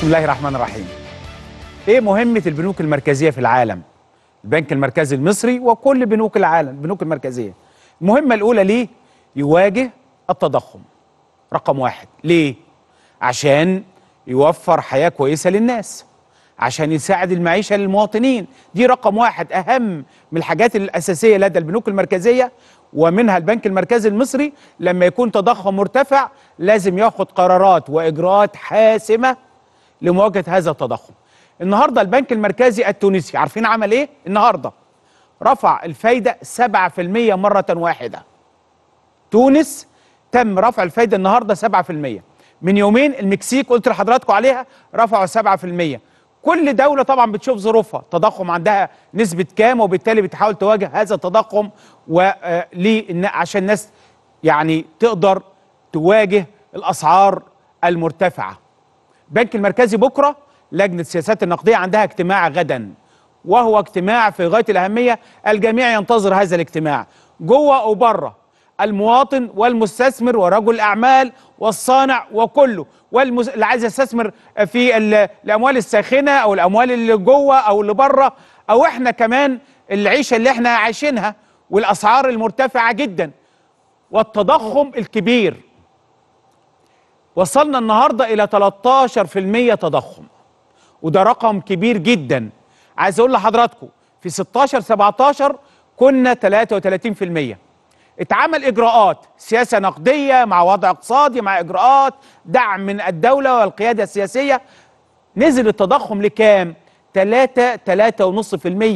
بسم الله الرحمن الرحيم ايه مهمة البنوك المركزية في العالم البنك المركزي المصري وكل بنوك العالم البنوك المركزية المهمة الأولى ليه يواجه التضخم رقم واحد ليه عشان يوفر حياة كويسة للناس عشان يساعد المعيشة للمواطنين دي رقم واحد أهم من الحاجات الأساسية لدى البنوك المركزية ومنها البنك المركزي المصري لما يكون تضخم مرتفع لازم ياخد قرارات وإجراءات حاسمة لمواجهه هذا التضخم. النهارده البنك المركزي التونسي عارفين عمل ايه؟ النهارده رفع الفايده 7% مره واحده. تونس تم رفع الفايده النهارده 7%. من يومين المكسيك قلت لحضراتكم عليها رفعوا 7%. كل دولة طبعا بتشوف ظروفها تضخم عندها نسبة كام وبالتالي بتحاول تواجه هذا التضخم وليه آه، عشان الناس يعني تقدر تواجه الأسعار المرتفعة البنك المركزي بكره لجنه السياسات النقديه عندها اجتماع غدا وهو اجتماع في غايه الاهميه الجميع ينتظر هذا الاجتماع جوه وبره المواطن والمستثمر ورجل الاعمال والصانع وكله والمز... اللي عايز يستثمر في ال... الاموال الساخنه او الاموال اللي جوه او اللي بره او احنا كمان العيشه اللي احنا عايشينها والاسعار المرتفعه جدا والتضخم الكبير وصلنا النهارده الى 13% تضخم وده رقم كبير جدا عايز اقول لحضراتكم في 16 17 كنا 33% اتعمل اجراءات سياسه نقديه مع وضع اقتصادي مع اجراءات دعم من الدوله والقياده السياسيه نزل التضخم لكام 3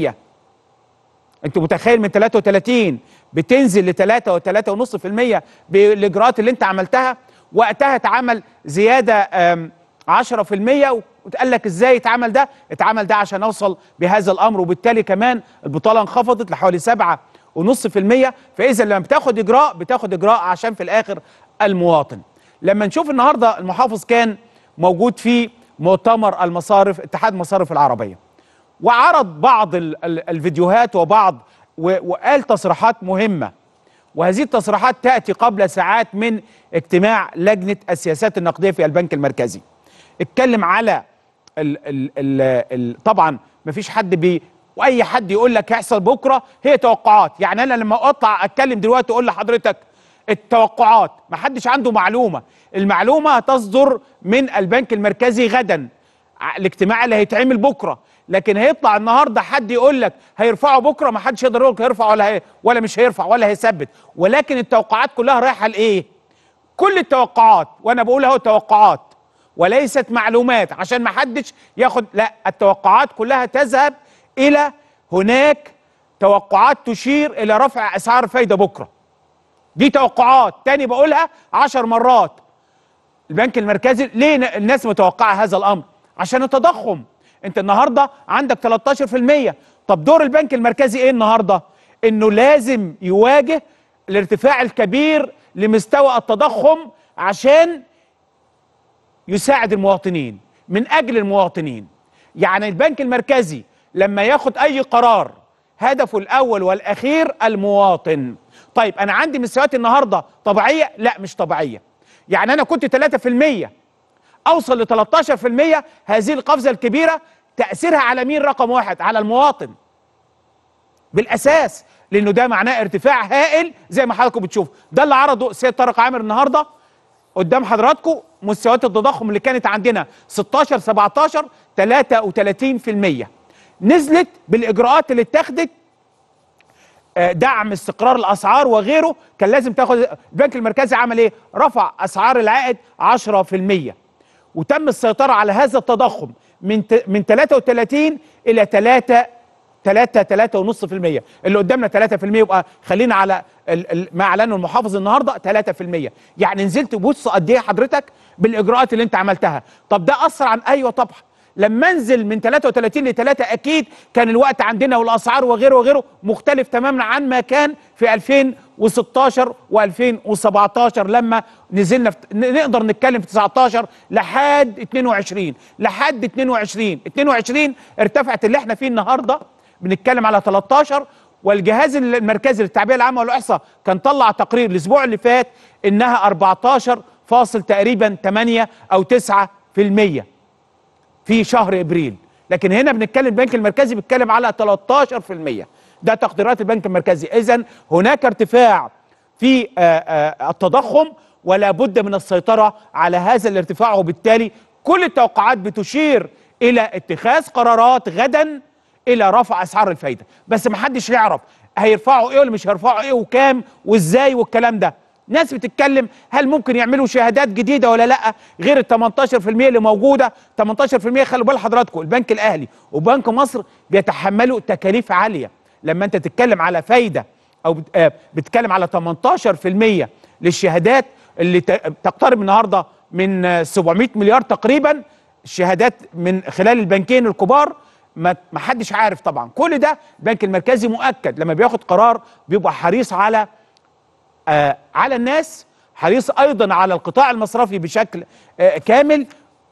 3.5% انت متخيل من 33 بتنزل ل 3 و3.5% بالاجراءات اللي انت عملتها وقتها اتعمل زياده 10% وقال لك ازاي اتعمل ده؟ اتعمل ده عشان اوصل بهذا الامر وبالتالي كمان البطاله انخفضت لحوالي 7.5% فاذا لما بتاخد اجراء بتاخد اجراء عشان في الاخر المواطن. لما نشوف النهارده المحافظ كان موجود في مؤتمر المصارف اتحاد مصارف العربيه وعرض بعض الفيديوهات وبعض وقال تصريحات مهمه وهذه التصريحات تأتي قبل ساعات من اجتماع لجنة السياسات النقدية في البنك المركزي اتكلم على ال ال ال الـ طبعا مفيش حد بي واي حد يقول لك هيحصل بكره هي توقعات يعني انا لما اطلع اتكلم دلوقتي اقول لحضرتك التوقعات ما حدش عنده معلومه المعلومه هتصدر من البنك المركزي غدا الاجتماع اللي هيتعمل بكره لكن هيطلع النهارده حد يقول لك هيرفعوا بكره ما حدش يقدر يقول لك هيرفع ولا هي ولا مش هيرفع ولا هيثبت ولكن التوقعات كلها رايحه لايه؟ كل التوقعات وانا بقول اهو توقعات وليست معلومات عشان ما حدش ياخد لا التوقعات كلها تذهب الى هناك توقعات تشير الى رفع اسعار الفايده بكره دي توقعات تاني بقولها عشر مرات البنك المركزي ليه الناس متوقعه هذا الامر عشان التضخم انت النهارده عندك 13% طب دور البنك المركزي ايه النهارده انه لازم يواجه الارتفاع الكبير لمستوى التضخم عشان يساعد المواطنين من اجل المواطنين يعني البنك المركزي لما ياخد اي قرار هدفه الاول والاخير المواطن طيب انا عندي مستويات النهارده طبيعيه لا مش طبيعيه يعني انا كنت 3% اوصل ل 13% هذه القفزه الكبيره تاثيرها على مين رقم واحد على المواطن بالاساس لانه ده معناه ارتفاع هائل زي ما حضراتكم بتشوفوا ده اللي عرضه السيد طارق عامر النهارده قدام حضراتكم مستويات التضخم اللي كانت عندنا 16 17 33% نزلت بالاجراءات اللي اتخذت آه، دعم استقرار الاسعار وغيره كان لازم تاخد البنك المركزي عمل ايه رفع اسعار العائد 10% وتم السيطرة على هذا التضخم من من 33 إلى 3 3 3.5% اللي قدامنا 3% يبقى خلينا على ما اعلنه المحافظ النهارده 3% يعني نزلت بص قد ايه حضرتك بالاجراءات اللي انت عملتها طب ده اثر عن ايوه طبعا لما انزل من 33 ل 3 اكيد كان الوقت عندنا والاسعار وغيره وغيره مختلف تماما عن ما كان في 2016 و2017 لما نزلنا في نقدر نتكلم في 19 لحد 22 لحد 22 22 ارتفعت اللي احنا فيه النهارده بنتكلم على 13 والجهاز المركزي للتعبئه العامه والاحصاء كان طلع تقرير الاسبوع اللي فات انها 14 فاصل تقريبا 8 او 9% في شهر ابريل لكن هنا بنتكلم البنك المركزي بيتكلم على 13% ده تقديرات البنك المركزي اذا هناك ارتفاع في آه، آه، التضخم ولا بد من السيطره على هذا الارتفاع وبالتالي كل التوقعات بتشير الى اتخاذ قرارات غدا الى رفع اسعار الفايده بس محدش يعرف هيرفعوا ايه ولا مش هيرفعوا ايه وكام وازاي والكلام ده ناس بتتكلم هل ممكن يعملوا شهادات جديده ولا لا غير ال 18% اللي موجوده 18% خلوا بال حضراتكم البنك الاهلي وبنك مصر بيتحملوا تكاليف عاليه لما انت تتكلم على فايده او آه، بتتكلم على 18% للشهادات اللي تقترب النهارده من 700 مليار تقريبا الشهادات من خلال البنكين الكبار ما حدش عارف طبعا كل ده البنك المركزي مؤكد لما بياخد قرار بيبقى حريص على آه، على الناس حريص ايضا على القطاع المصرفي بشكل آه، كامل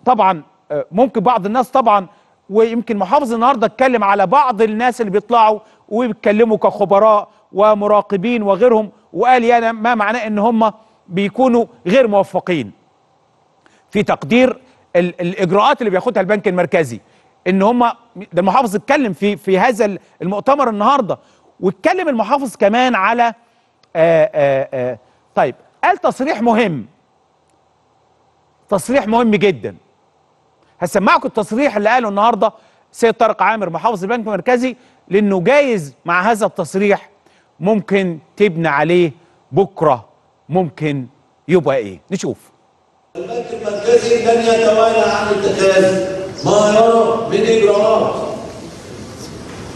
طبعا آه، ممكن بعض الناس طبعا ويمكن محافظ النهارده اتكلم على بعض الناس اللي بيطلعوا وبيتكلموا كخبراء ومراقبين وغيرهم وقال يعني ما معناه ان هم بيكونوا غير موفقين في تقدير الاجراءات اللي بياخدها البنك المركزي ان هم ده المحافظ اتكلم في في هذا المؤتمر النهارده واتكلم المحافظ كمان على آآ آه، آآ آه، آه. طيب قال تصريح مهم تصريح مهم جدا هسمعكم التصريح اللي قاله النهارده سيد طارق عامر محافظ البنك المركزي لانه جايز مع هذا التصريح ممكن تبنى عليه بكره ممكن يبقى ايه نشوف البنك المركزي لن يتوالى عن اتخاذ ما يرى من اجراءات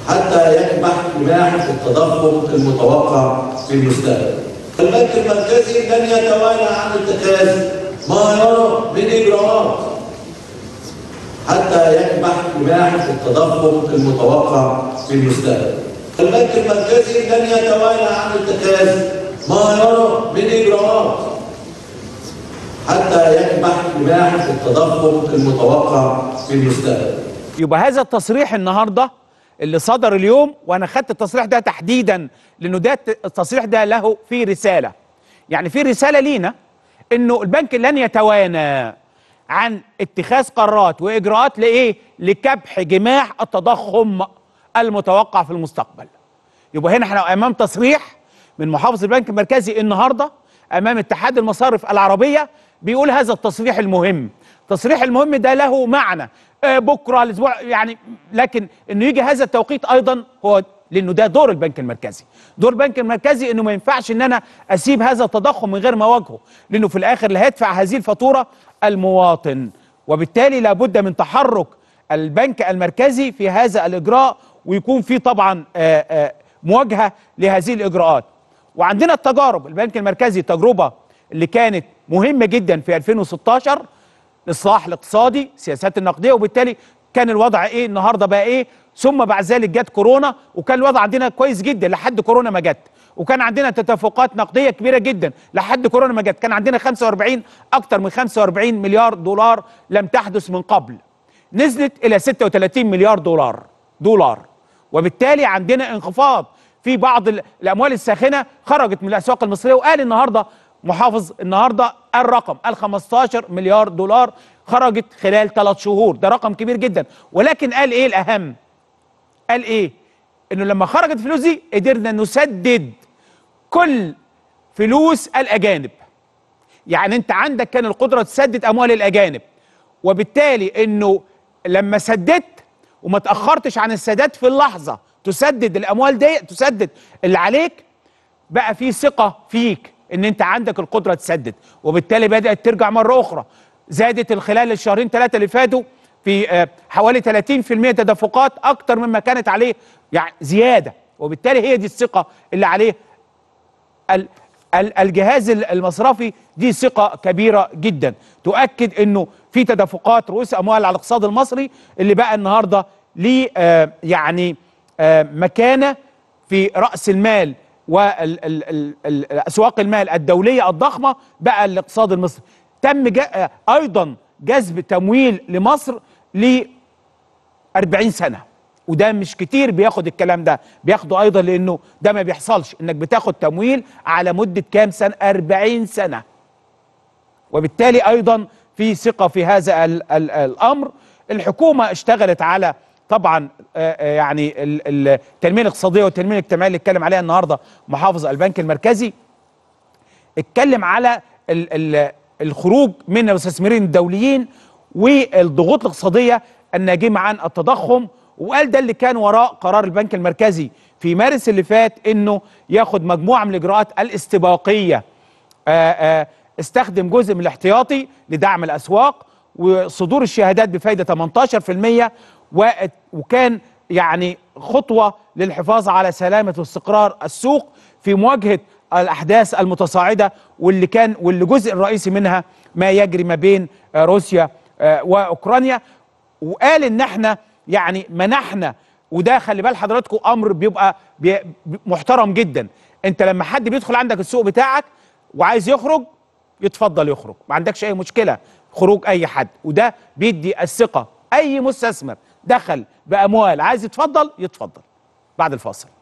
حتى يكبح كماح التضخم المتوقع في المستقبل. البنك المركزي لن يتوانى عن اتخاذ ما يرى من اجراءات حتى يكبح كماح التضخم المتوقع في المستقبل. البنك المركزي لن يتوانى عن اتخاذ ما يرى من اجراءات حتى يكبح كماح التضخم المتوقع في المستقبل. يبقى هذا التصريح النهارده اللي صدر اليوم وانا خدت التصريح ده تحديدا لانه ده التصريح ده له في رساله يعني في رساله لينا انه البنك لن يتوانى عن اتخاذ قرارات واجراءات لايه لكبح جماح التضخم المتوقع في المستقبل يبقى هنا احنا امام تصريح من محافظ البنك المركزي النهارده امام اتحاد المصارف العربيه بيقول هذا التصريح المهم التصريح المهم ده له معنى آه، بكره الاسبوع يعني لكن انه يجي هذا التوقيت ايضا هو لانه ده دور البنك المركزي دور البنك المركزي انه ما ينفعش ان انا اسيب هذا التضخم من غير ما اواجهه لانه في الاخر اللي هيدفع هذه الفاتوره المواطن وبالتالي لابد من تحرك البنك المركزي في هذا الاجراء ويكون في طبعا آه، آه، مواجهه لهذه الاجراءات وعندنا التجارب البنك المركزي تجربه اللي كانت مهمه جدا في 2016 الاصلاح الاقتصادي سياسات النقديه وبالتالي كان الوضع ايه النهارده بقى ايه ثم بعد ذلك جت كورونا وكان الوضع عندنا كويس جدا لحد كورونا ما جت وكان عندنا تدفقات نقديه كبيره جدا لحد كورونا ما جت كان عندنا 45 اكتر من 45 مليار دولار لم تحدث من قبل نزلت الى 36 مليار دولار دولار وبالتالي عندنا انخفاض في بعض الاموال الساخنه خرجت من الاسواق المصريه وقال النهارده محافظ النهارده الرقم ال 15 مليار دولار خرجت خلال ثلاث شهور ده رقم كبير جدا ولكن قال ايه الاهم قال ايه انه لما خرجت الفلوس دي قدرنا نسدد كل فلوس الاجانب يعني انت عندك كان القدره تسدد اموال الاجانب وبالتالي انه لما سددت وما تاخرتش عن السداد في اللحظه تسدد الاموال دي تسدد اللي عليك بقى في ثقه فيك ان انت عندك القدره تسدد وبالتالي بدات ترجع مره اخرى زادت خلال الشهرين ثلاثه اللي فاتوا في آه، حوالي 30% تدفقات اكتر مما كانت عليه يعني زياده وبالتالي هي دي الثقه اللي عليه الجهاز المصرفي دي ثقه كبيره جدا تؤكد انه في تدفقات رؤوس اموال على الاقتصاد المصري اللي بقى النهارده ليه آه، يعني آه، مكانه في راس المال واسواق المال الدوليه الضخمه بقى الاقتصاد المصري تم ايضا جذب تمويل لمصر ل 40 سنه وده مش كتير بياخد الكلام ده بياخده ايضا لانه ده ما بيحصلش انك بتاخد تمويل على مده كام سنه 40 سنه وبالتالي ايضا في ثقه في هذا الـ الـ الامر الحكومه اشتغلت على طبعا آه، آه، يعني التنميه الاقتصاديه والتنميه الاجتماعيه اللي اتكلم عليها النهارده محافظ البنك المركزي اتكلم على الخروج من المستثمرين الدوليين والضغوط الاقتصاديه الناجمه عن التضخم وقال ده اللي كان وراء قرار البنك المركزي في مارس اللي فات انه ياخد مجموعه من الاجراءات الاستباقيه آه، استخدم جزء من الاحتياطي لدعم الاسواق وصدور الشهادات بفايده 18% وقت وكان يعني خطوة للحفاظ على سلامة واستقرار السوق في مواجهة الأحداث المتصاعدة واللي كان واللي جزء الرئيسي منها ما يجري ما بين روسيا آه، وأوكرانيا وقال إن احنا يعني منحنا وده خلي بال حضراتكم أمر بيبقى بي محترم جدا أنت لما حد بيدخل عندك السوق بتاعك وعايز يخرج يتفضل يخرج ما عندكش أي مشكلة خروج أي حد وده بيدي الثقة أي مستثمر دخل باموال عايز يتفضل يتفضل بعد الفاصل